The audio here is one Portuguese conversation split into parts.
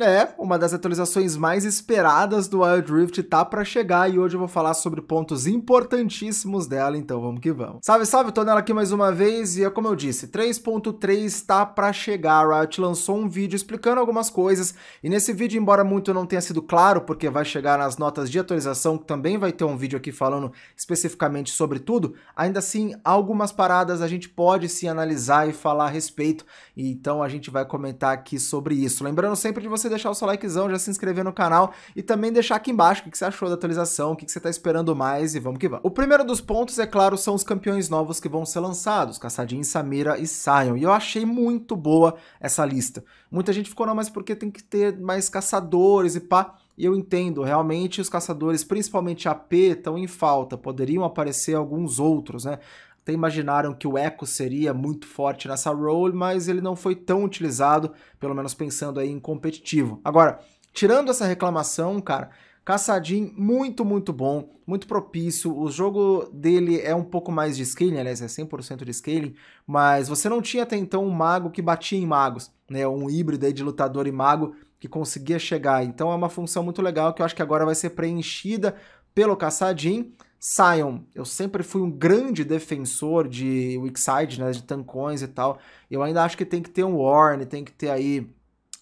É, uma das atualizações mais esperadas do Wild Rift tá para chegar e hoje eu vou falar sobre pontos importantíssimos dela, então vamos que vamos. Salve, salve, tô nela aqui mais uma vez e é como eu disse, 3.3 tá para chegar. A Riot lançou um vídeo explicando algumas coisas e nesse vídeo, embora muito não tenha sido claro, porque vai chegar nas notas de atualização, que também vai ter um vídeo aqui falando especificamente sobre tudo, ainda assim, algumas paradas a gente pode se analisar e falar a respeito, e então a gente vai comentar aqui sobre isso. Lembrando sempre de você você deixar o seu likezão, já se inscrever no canal e também deixar aqui embaixo o que você achou da atualização, o que você está esperando mais e vamos que vamos. O primeiro dos pontos, é claro, são os campeões novos que vão ser lançados, Caçadinho, Samira e Sion. E eu achei muito boa essa lista. Muita gente ficou, não, mas porque tem que ter mais caçadores e pá. E eu entendo, realmente os caçadores, principalmente AP, estão em falta. Poderiam aparecer alguns outros, né? Até imaginaram que o Echo seria muito forte nessa role, mas ele não foi tão utilizado, pelo menos pensando aí em competitivo. Agora, tirando essa reclamação, cara, Caçadinho muito, muito bom, muito propício. O jogo dele é um pouco mais de scaling, aliás, é 100% de scaling, mas você não tinha até então um mago que batia em magos, né? Um híbrido de lutador e mago que conseguia chegar. Então é uma função muito legal que eu acho que agora vai ser preenchida pelo Caçadinho. Sion, eu sempre fui um grande defensor de Wixside, né, de tancões e tal. Eu ainda acho que tem que ter um Warren, tem que ter aí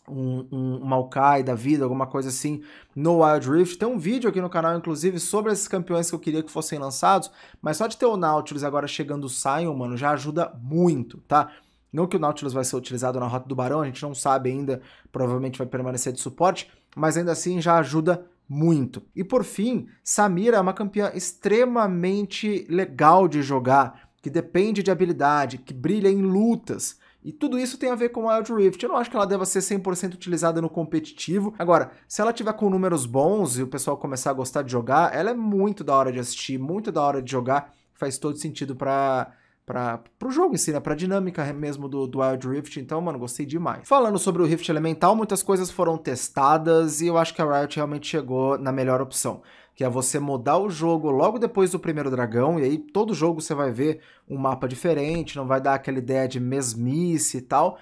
um, um, Maokai da vida, alguma coisa assim, no Wild Rift. Tem um vídeo aqui no canal, inclusive, sobre esses campeões que eu queria que fossem lançados, mas só de ter o Nautilus agora chegando o Sion, mano, já ajuda muito, tá? Não que o Nautilus vai ser utilizado na Rota do Barão, a gente não sabe ainda, provavelmente vai permanecer de suporte, mas ainda assim já ajuda muito. E por fim, Samira é uma campeã extremamente legal de jogar, que depende de habilidade, que brilha em lutas. E tudo isso tem a ver com Wild Rift. Eu não acho que ela deva ser 100% utilizada no competitivo. Agora, se ela tiver com números bons e o pessoal começar a gostar de jogar, ela é muito da hora de assistir, muito da hora de jogar. Faz todo sentido para para o jogo em si, né? a dinâmica mesmo do, do Wild Rift. Então, mano, gostei demais. Falando sobre o Rift Elemental, muitas coisas foram testadas e eu acho que a Riot realmente chegou na melhor opção. Que é você mudar o jogo logo depois do primeiro dragão, e aí todo jogo você vai ver um mapa diferente, não vai dar aquela ideia de mesmice e tal.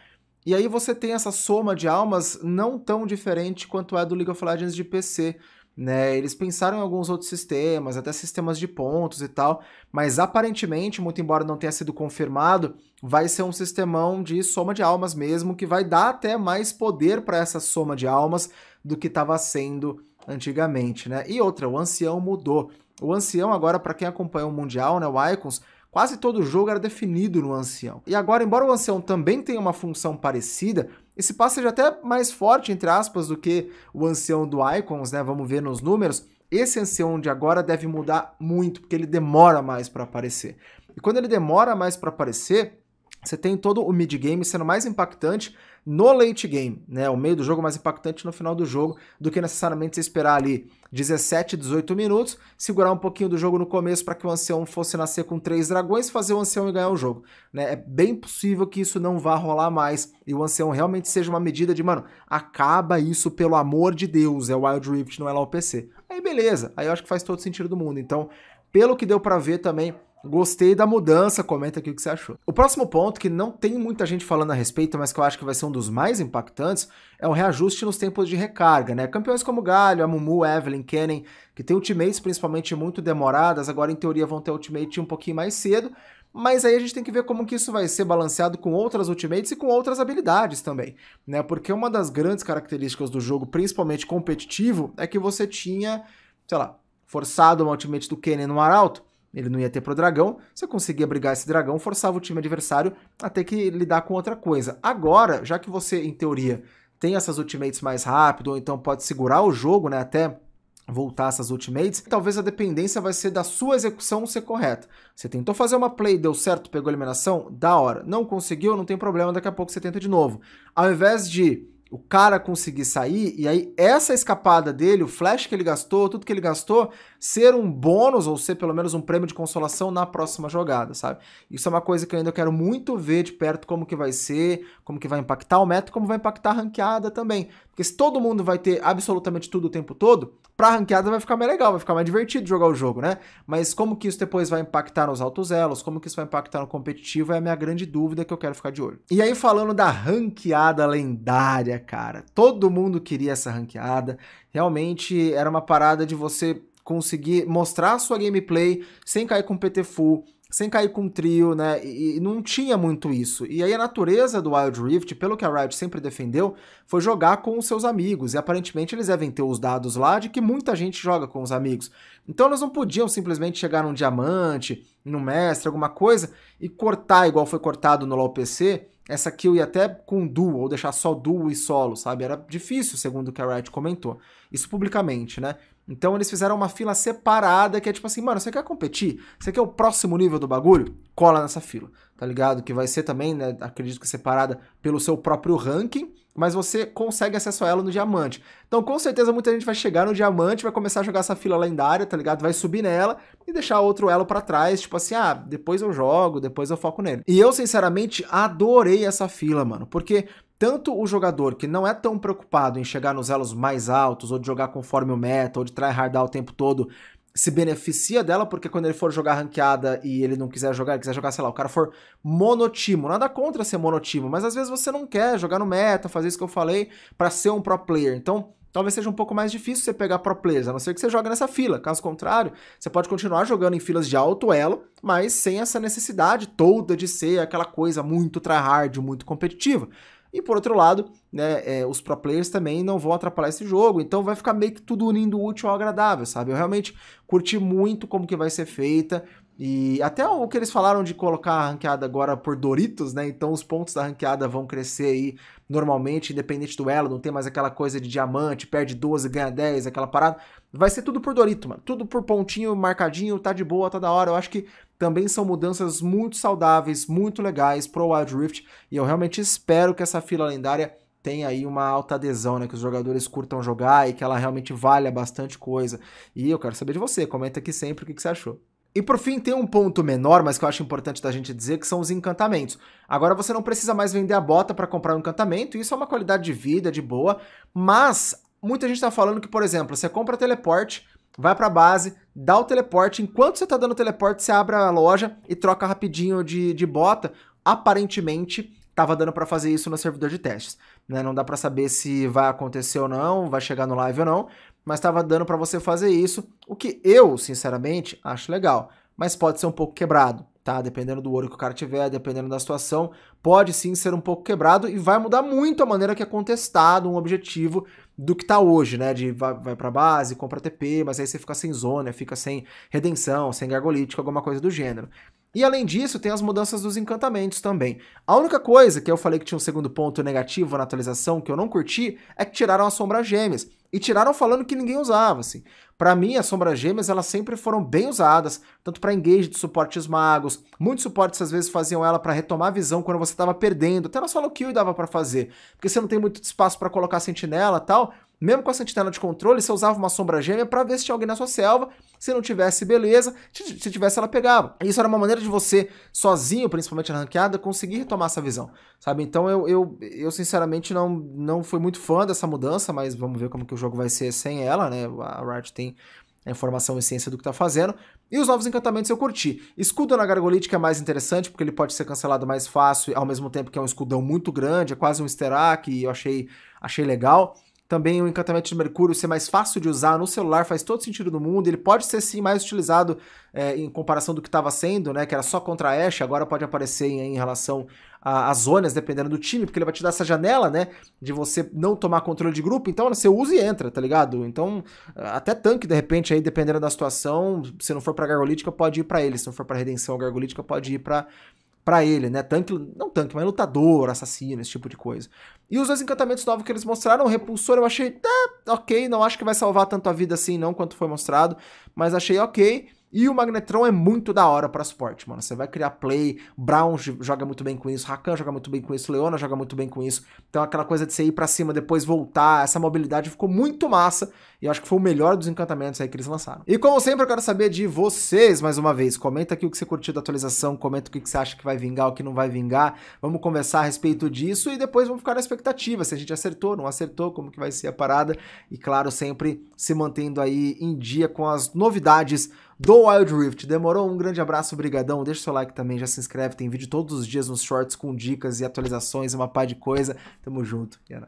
E aí você tem essa soma de almas não tão diferente quanto é do League of Legends de PC né? Eles pensaram em alguns outros sistemas, até sistemas de pontos e tal, mas aparentemente, muito embora não tenha sido confirmado, vai ser um sistemão de soma de almas mesmo, que vai dar até mais poder para essa soma de almas do que estava sendo antigamente, né? E outra, o ancião mudou. O ancião agora, para quem acompanha o Mundial, né, o Icons, quase todo jogo era definido no ancião. E agora, embora o ancião também tenha uma função parecida, esse passe seja até mais forte, entre aspas, do que o ancião do Icons, né? Vamos ver nos números. Esse ancião de agora deve mudar muito, porque ele demora mais para aparecer. E quando ele demora mais para aparecer, você tem todo o mid game sendo mais impactante no late game, né? O meio do jogo mais impactante no final do jogo do que necessariamente você esperar ali 17, 18 minutos, segurar um pouquinho do jogo no começo para que o ancião fosse nascer com três dragões, fazer o ancião e ganhar o jogo, né? É bem possível que isso não vá rolar mais e o ancião realmente seja uma medida de, mano, acaba isso pelo amor de Deus, é Wild Rift, não é lá o PC. Aí beleza, aí eu acho que faz todo sentido do mundo. Então, pelo que deu para ver também, Gostei da mudança, comenta aqui o que você achou. O próximo ponto, que não tem muita gente falando a respeito, mas que eu acho que vai ser um dos mais impactantes, é o reajuste nos tempos de recarga, né? Campeões como Galho, Amumu, Evelyn, Kennen, que tem ultimates principalmente muito demoradas, agora em teoria vão ter ultimate um pouquinho mais cedo, mas aí a gente tem que ver como que isso vai ser balanceado com outras ultimates e com outras habilidades também, né? Porque uma das grandes características do jogo, principalmente competitivo, é que você tinha, sei lá, forçado uma ultimate do Kennen no Arauto, ele não ia ter pro dragão. Você conseguia brigar esse dragão, forçava o time adversário a ter que lidar com outra coisa. Agora, já que você, em teoria, tem essas ultimates mais rápido, ou então pode segurar o jogo, né, até voltar essas ultimates, talvez a dependência vai ser da sua execução ser correta. Você tentou fazer uma play, deu certo, pegou a eliminação, da hora. Não conseguiu, não tem problema, daqui a pouco você tenta de novo. Ao invés de o cara conseguir sair, e aí essa escapada dele, o flash que ele gastou, tudo que ele gastou, ser um bônus ou ser pelo menos um prêmio de consolação na próxima jogada, sabe? Isso é uma coisa que eu ainda quero muito ver de perto como que vai ser, como que vai impactar o meta, como vai impactar a ranqueada também. Porque se todo mundo vai ter absolutamente tudo o tempo todo, pra ranqueada vai ficar mais legal, vai ficar mais divertido jogar o jogo, né? Mas como que isso depois vai impactar nos altos elos, como que isso vai impactar no competitivo, é a minha grande dúvida que eu quero ficar de olho. E aí falando da ranqueada lendária, cara. Todo mundo queria essa ranqueada. Realmente era uma parada de você conseguir mostrar a sua gameplay sem cair com PT full, sem cair com trio, né? E, e, não tinha muito isso. E aí a natureza do Wild Rift, pelo que a Riot sempre defendeu, foi jogar com os seus amigos. E aparentemente eles devem ter os dados lá de que muita gente joga com os amigos. Então eles não podiam simplesmente chegar num diamante, num mestre, alguma coisa, e cortar igual foi cortado no LoL PC essa kill ia até com duo, ou deixar só duo e solo, sabe? Era difícil, segundo o que a Riot comentou. Isso publicamente, né? Então eles fizeram uma fila separada que é tipo assim, mano, você quer competir? Você quer o próximo nível do bagulho? Cola nessa fila, tá ligado? Que vai ser também, né? Acredito que separada pelo seu próprio ranking mas você consegue acesso a ela no diamante. Então, com certeza, muita gente vai chegar no diamante, vai começar a jogar essa fila lendária, tá ligado? Vai subir nela e deixar outro elo para trás, tipo assim, ah, depois eu jogo, depois eu foco nele. E eu, sinceramente, adorei essa fila, mano, porque tanto o jogador que não é tão preocupado em chegar nos elos mais altos, ou de jogar conforme o meta, ou de tryhardar o tempo todo, se beneficia dela, porque quando ele for jogar ranqueada e ele não quiser jogar, ele quiser jogar, sei lá, o cara for monotimo. Nada contra ser monotimo, mas às vezes você não quer jogar no meta, fazer isso que eu falei, para ser um pro player. Então, talvez seja um pouco mais difícil você pegar pro players, a não ser que você jogue nessa fila. Caso contrário, você pode continuar jogando em filas de alto elo, mas sem essa necessidade toda de ser aquela coisa muito tryhard, muito competitiva. E por outro lado, né, é, os pro players também não vão atrapalhar esse jogo, então vai ficar meio que tudo unindo útil ao agradável, sabe? Eu realmente curti muito como que vai ser feita, e até o que eles falaram de colocar a ranqueada agora por Doritos, né? Então os pontos da ranqueada vão crescer aí normalmente, independente do elo, não tem mais aquela coisa de diamante, perde 12, ganha 10, aquela parada. Vai ser tudo por Dorito, mano. Tudo por pontinho, marcadinho, tá de boa, tá da hora. Eu acho que também são mudanças muito saudáveis, muito legais para o Wild Rift, e eu realmente espero que essa fila lendária tenha aí uma alta adesão, né, que os jogadores curtam jogar e que ela realmente valha bastante coisa. E eu quero saber de você, comenta aqui sempre o que, que você achou. E por fim, tem um ponto menor, mas que eu acho importante da gente dizer, que são os encantamentos. Agora você não precisa mais vender a bota para comprar um encantamento, isso é uma qualidade de vida, de boa, mas muita gente está falando que, por exemplo, você compra teleporte, vai para a base, dá o teleporte. Enquanto você tá dando o teleporte, você abre a loja e troca rapidinho de, de bota. Aparentemente, tava dando para fazer isso no servidor de testes. Né? Não dá para saber se vai acontecer ou não, vai chegar no live ou não, mas tava dando para você fazer isso, o que eu, sinceramente, acho legal. Mas pode ser um pouco quebrado, tá? Dependendo do ouro que o cara tiver, dependendo da situação, pode sim ser um pouco quebrado e vai mudar muito a maneira que é contestado um objetivo do que tá hoje, né? De vai, vai pra base, compra TP, mas aí você fica sem zona, fica sem redenção, sem gargolítico, alguma coisa do gênero. E além disso, tem as mudanças dos encantamentos também. A única coisa que eu falei que tinha um segundo ponto negativo na atualização que eu não curti é que tiraram a sombra gêmeas. E tiraram falando que ninguém usava, assim. Para mim, as sombras gêmeas, elas sempre foram bem usadas, tanto para engage de suportes magos, muitos suportes às vezes faziam ela para retomar a visão quando você estava perdendo, até na solo kill dava para fazer, porque você não tem muito espaço para colocar sentinela tal, mesmo com a sentinela de controle, você usava uma sombra gêmea para ver se tinha alguém na sua selva. Se não tivesse, beleza. Se tivesse, ela pegava. Isso era uma maneira de você, sozinho, principalmente na ranqueada, conseguir retomar essa visão, sabe? Então eu, eu, eu sinceramente não, não fui muito fã dessa mudança, mas vamos ver como que o jogo vai ser sem ela, né? A Riot tem a informação e ciência do que tá fazendo. E os novos encantamentos eu curti. Escudo na Gargolite que é mais interessante, porque ele pode ser cancelado mais fácil, ao mesmo tempo que é um escudão muito grande, é quase um Sterak, e eu achei, achei legal. Também o encantamento de mercúrio ser mais fácil de usar no celular faz todo sentido no mundo. Ele pode ser sim mais utilizado é, em comparação do que estava sendo, né? Que era só contra a Ashe, agora pode aparecer em, em relação às zonas, dependendo do time, porque ele vai te dar essa janela, né? De você não tomar controle de grupo. Então você usa e entra, tá ligado? Então, até tanque, de repente, aí, dependendo da situação, se não for pra Gargolítica, pode ir para ele. Se não for pra Redenção Gargolítica, pode ir para para ele, né? Tanque, não tanque, mas lutador, assassino, esse tipo de coisa. E os dois encantamentos novos que eles mostraram, o repulsor, eu achei, tá, ok, não acho que vai salvar tanto a vida assim não quanto foi mostrado, mas achei ok. E o Magnetron é muito da hora para suporte, mano. Você vai criar play, Brown joga muito bem com isso, Rakan joga muito bem com isso, Leona joga muito bem com isso. Então aquela coisa de você ir para cima, depois voltar, essa mobilidade ficou muito massa. E eu acho que foi o melhor dos encantamentos aí que eles lançaram. E como sempre, eu quero saber de vocês mais uma vez. Comenta aqui o que você curtiu da atualização, comenta o que você acha que vai vingar, o que não vai vingar. Vamos conversar a respeito disso e depois vamos ficar na expectativa se a gente acertou, não acertou, como que vai ser a parada. E claro, sempre se mantendo aí em dia com as novidades do Wild Rift. Demorou? Um grande abraço, brigadão. Deixa o seu like também, já se inscreve. Tem vídeo todos os dias nos shorts com dicas e atualizações, uma pá de coisa. Tamo junto. E é